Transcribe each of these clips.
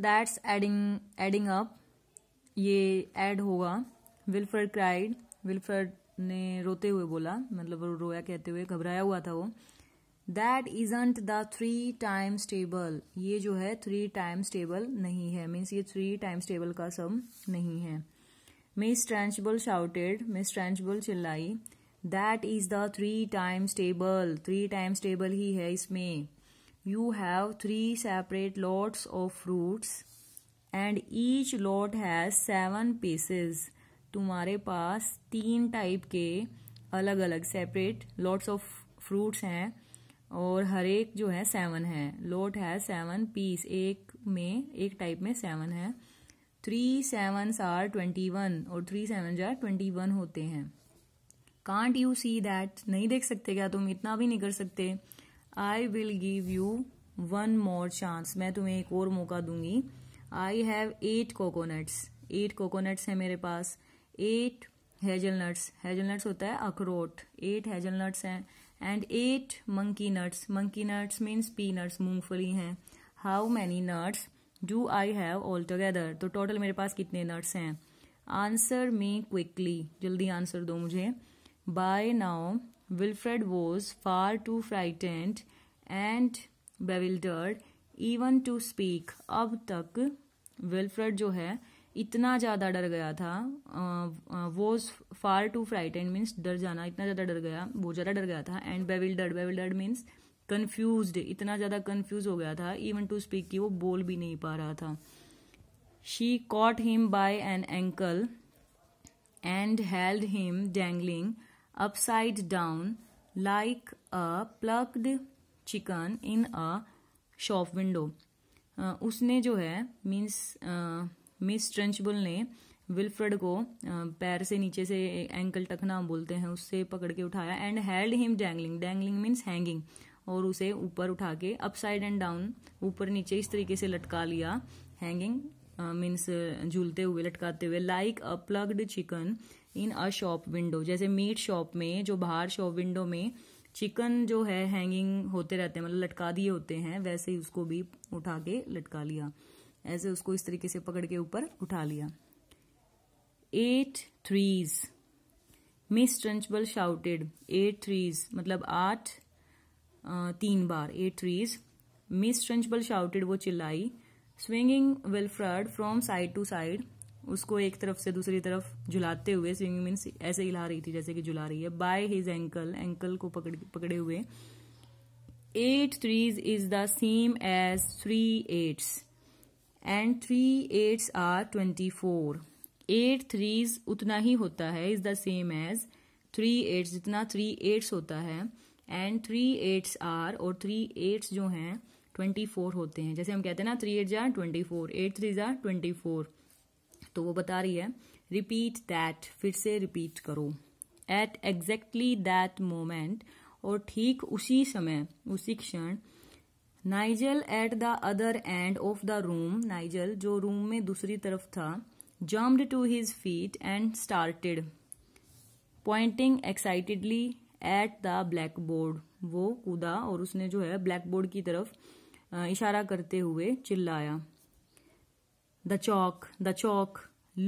That's adding adding up ये add होगा Wilfred cried Wilfred ने रोते हुए बोला मतलब रोया कहते हुए घबराया हुआ था वो that isn't the three times table ये जो है थ्री टाइम्स टेबल नहीं है मीन्स ये थ्री टाइम्स टेबल का सम नहीं है Miss Trunchbull shouted Miss Trunchbull चिल्लाई that is the three times table three times table ही है इसमें you have three separate lots of fruits and each lot has seven pieces तुम्हारे पास तीन type के अलग अलग सेपरेट लॉट्स ऑफ फ्रूट्स हैं और हर एक जो है सेवन है लॉट है सेवन पीस एक में एक टाइप में सेवन है three seven are twenty one और थ्री सेवन जो ट्वेंटी वन होते हैं कांट यू सी दैट नहीं देख सकते क्या तुम इतना भी नहीं कर सकते I will give you one more chance मैं तुम्हें एक और मौका दूंगी I have eight coconuts eight coconuts है मेरे पास एट हेजलनट्स हेजलनट्स होता है अखरोट एट हेजलनट्स हैं and eight monkey nuts monkey nuts means peanuts मूंगफली हैं how many nuts do I have all together तो टोटल मेरे पास कितने नट्स हैं आंसर मी क्विकली जल्दी आंसर दो मुझे by now Wilfred was far too frightened and bewildered even to speak. अब तक विलफ्रेड जो है इतना ज़्यादा डर गया था वो फार टू फ्राइटेंड मीन्स डर जाना इतना ज़्यादा डर गया बहुत ज़्यादा डर गया था and bewildered bewildered means confuse इतना ज़्यादा कन्फ्यूज हो गया था इवन टू स्पीक कि वो बोल भी नहीं पा रहा था she caught him by an ankle and held him dangling upside down like a plucked chicken in a shop window uh, उसने जो है मीन्स मिस ट्रेंचबल ने विल्फ्रेड को uh, पैर से नीचे से एंकल टकना बोलते हैं उससे पकड़ के उठाया and held him dangling dangling means hanging और उसे ऊपर उठा के अपसाइड एंड डाउन ऊपर नीचे इस तरीके से लटका लिया हैंगिंग मीन्स uh, uh, झूलते हुए लटकाते हुए like a plucked chicken in a shop window जैसे मीट शॉप में जो बाहर शॉप विंडो में चिकन जो है हैंगिंग होते रहते हैं मतलब लटका दिए होते हैं वैसे ही उसको भी उठा के लटका लिया ऐसे उसको इस तरीके से पकड़ के ऊपर उठा लिया eight threes Miss Trunchbull shouted eight threes मतलब आठ तीन बार eight threes Miss Trunchbull shouted वो चिल्लाई स्विंगिंग फ्रॉड फ्रॉम साइड टू साइड उसको एक तरफ से दूसरी तरफ झुलाते हुए स्विमिंग मीन्स ऐसे हिला रही थी जैसे कि झुला रही है बाय हिज एंकल एंकल को पकड़ पकड़े हुए eight threes is the same as three eights and three eights are twenty four eight threes उतना ही होता है is the same as three eights जितना थ्री एट्स होता है एंड थ्री एट्स आर और थ्री एट्स जो हैं ट्वेंटी फोर होते हैं जैसे हम कहते हैं ना three eights are twenty four eight three are twenty four तो वो बता रही है रिपीट दैट फिर से रिपीट करो एट एग्जैक्टली दैट मोमेंट और ठीक उसी समय उसी क्षण Nigel at the other end of the room Nigel जो रूम में दूसरी तरफ था jumped to his feet and started pointing excitedly at the blackboard वो कूदा और उसने जो है ब्लैक बोर्ड की तरफ इशारा करते हुए चिल्लाया the chalk the chalk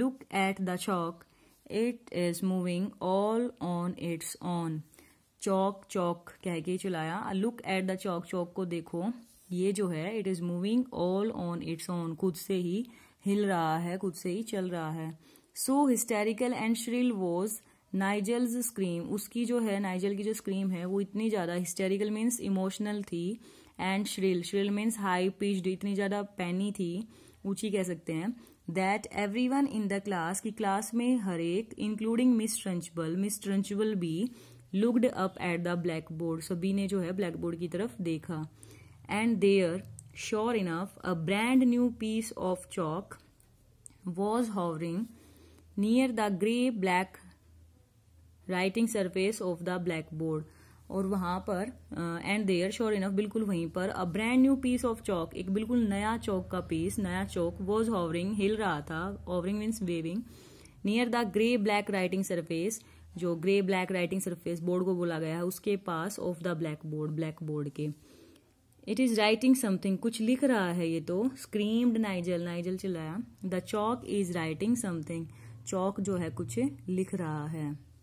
look at the chalk it is moving all on its own chalk chalk कह के चलाया look at the chalk chalk को देखो ये जो है it is moving all on its own खुद से ही हिल रहा है खुद से ही चल रहा है so hysterical and shrill was Nigel's scream उसकी जो है नाइजल की जो स्क्रीम है वो इतनी ज़्यादा हिस्टेरिकल मीन्स इमोशनल थी and shrill shrill means high pitched इतनी ज़्यादा पैनी थी ऊंची कह सकते हैं that every one in the class की क्लास में हर एक including Miss Trunchbull Miss Trunchbull भी looked up at the blackboard सभी ने जो है ब्लैक बोर्ड की तरफ देखा and there sure enough a brand new piece of chalk was hovering near the grey black writing surface of the blackboard और वहां पर एंड देयर श्योर इनफ बिल्कुल वहीं पर a brand new piece of chalk एक बिल्कुल नया चौक का पीस नया चौक वॉज हॉवरिंग हिल रहा था hovering means waving near the grey black writing surface जो grey black writing surface board को बोला गया है उसके पास of the blackboard blackboard के इट इज राइटिंग समथिंग कुछ लिख रहा है ये तो स्क्रीम्ड नाइजल नाइजल चिल्लाया the chalk is writing something chalk जो है कुछ लिख रहा है